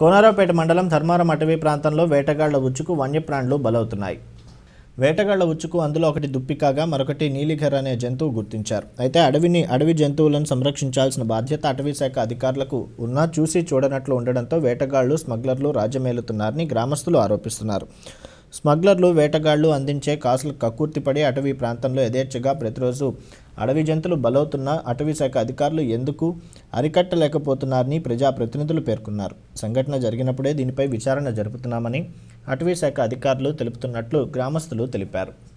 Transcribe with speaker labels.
Speaker 1: కోనారావుపేట మండలం ధర్మారం అటవీ ప్రాంతంలో వేటగాళ్ల ఉచ్చుకు వన్యప్రాణులు బలవుతున్నాయి వేటగాళ్ల ఉచ్చుకు అందులో ఒకటి దుప్పికాగా మరొకటి నీలిఘర్ అనే జంతువు గుర్తించారు అయితే అడవిని అడవి జంతువులను సంరక్షించాల్సిన బాధ్యత అటవీ శాఖ అధికారులకు ఉన్నా చూసి చూడనట్లు ఉండడంతో వేటగాళ్లు స్మగ్లర్లు రాజ్యమేలుతున్నారని గ్రామస్తులు ఆరోపిస్తున్నారు స్మగ్లర్లు వేటగాళ్లు అందించే కాసులు కక్కుర్తిపడి అటవీ ప్రాంతంలో యథేచ్ఛగా ప్రతిరోజు అడవి జంతులు బలవుతున్న అటవీ శాఖ అధికారులు ఎందుకు అరికట్టలేకపోతున్నారని ప్రజాప్రతినిధులు పేర్కొన్నారు సంఘటన జరిగినప్పుడే దీనిపై విచారణ జరుపుతున్నామని అటవీ శాఖ అధికారులు తెలుపుతున్నట్లు గ్రామస్తులు తెలిపారు